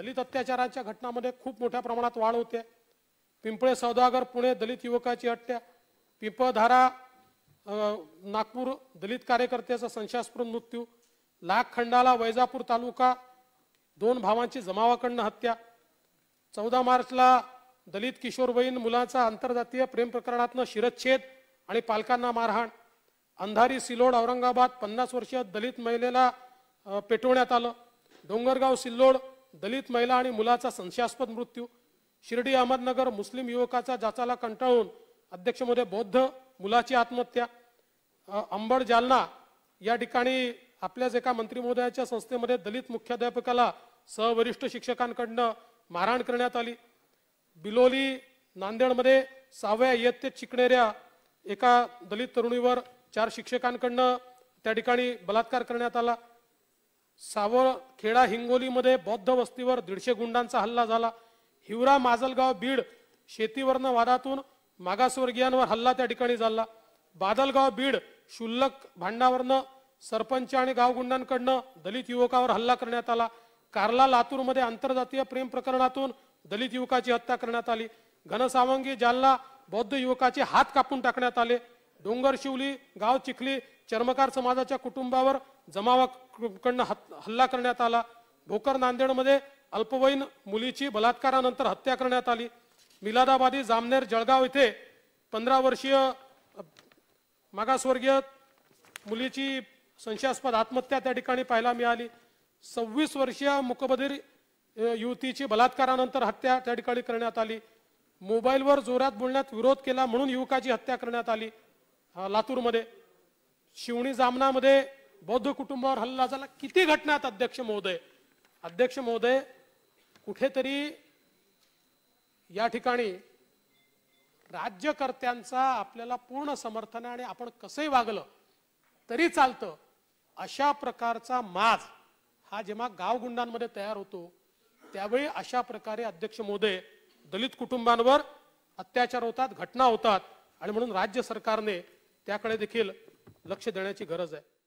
दलित अत्याचाराच्या घटनामध्ये खूप मोठ्या प्रमाणात वाढ होते पिंपळे सौदागर पुणे दलित युवकाची हत्या पिंपळधारा नागपूर दलित कार्यकर्त्याचा संशयास्पद मृत्यू लाखखंडाला वैजापूर तालुका दोन भावांची जमावाकडनं हत्या चौदा मार्चला दलित किशोरवयीन मुलांचा आंतरजातीय प्रेम प्रकरणातनं शिरच्छेद आणि पालकांना मारहाण अंधारी सिल्लोड औरंगाबाद पन्नास वर्षीय दलित महिलेला पेटवण्यात आलं डोंगरगाव सिल्लोड दलित महिला आणि मुलाचा संशयास्पद मृत्यू शिर्डी अहमदनगर मुस्लिम युवकाचा जाचाला कंटाळून अध्यक्षमध्ये बौद्ध मुलाची आत्महत्या अंबड जालना या ठिकाणी आपल्याच एका मंत्री महोदयाच्या संस्थेमध्ये दलित मुख्याध्यापकाला सहवरिष्ठ शिक्षकांकडनं मारहाण करण्यात आली बिलोली नांदेडमध्ये सहाव्या इयत्तेत शिकणाऱ्या एका दलित तरुणीवर चार शिक्षकांकडनं त्या ठिकाणी बलात्कार करण्यात आला सावरखेडा हिंगोलीमध्ये बौद्ध वस्तीवर दीडशे गुंडांचा हल्ला झाला हिवरा माजलगाव बीड शेतीवरनं वादातून मागासवर्गीयांवर हल्ला त्या ठिकाणी झाला बादलगाव बीड शुल्लक भांडावरनं सरपंच आणि गावगुंडांकडनं दलित युवकावर हल्ला करण्यात आला कार्ला लातूरमध्ये आंतरजातीय प्रेम प्रकरणातून दलित युवकाची हत्या करण्यात आली घनसावंगी जालना बौद्ध युवकाचे हात कापून टाकण्यात आले डोंगर शिवली गाव चिखली चर्मकार समाजाच्या कुटुंबावर जमावाकडनं हल्ला करण्यात आला भोकर नांदेडमध्ये अल्पवयीन मुलीची बलात्कारानंतर हत्या करण्यात आली मिलादाबादी जामनेर जळगाव येथे पंधरा वर्षीय मागासवर्गीय मुलीची संशयास्पद आत्महत्या त्या ठिकाणी पाहायला मिळाली सव्वीस वर्षीय मुकबधीर युवतीची बलात्कारानंतर हत्या त्या ठिकाणी करण्यात आली मोबाईलवर जोरात बोलण्यात विरोध केला म्हणून युवकाची हत्या करण्यात आली लातूरमध्ये शिवणी जामनामध्ये बौद्ध कुटुंबावर हल्ला झाला किती घटनात अध्यक्ष महोदय अध्यक्ष महोदय कुठेतरी या ठिकाणी राज्यकर्त्यांचा आपल्याला पूर्ण समर्थन आहे आणि आपण कसंही वागलं तरी चालतं अशा प्रकारचा माज हा जेव्हा गावगुंडांमध्ये तयार होतो त्यावेळी अशा प्रकारे अध्यक्ष मोदय दलित कुटुंबांवर अत्याचार होतात घटना होतात आणि म्हणून राज्य सरकारने त्याकडे देखील लक्ष देण्याची गरज आहे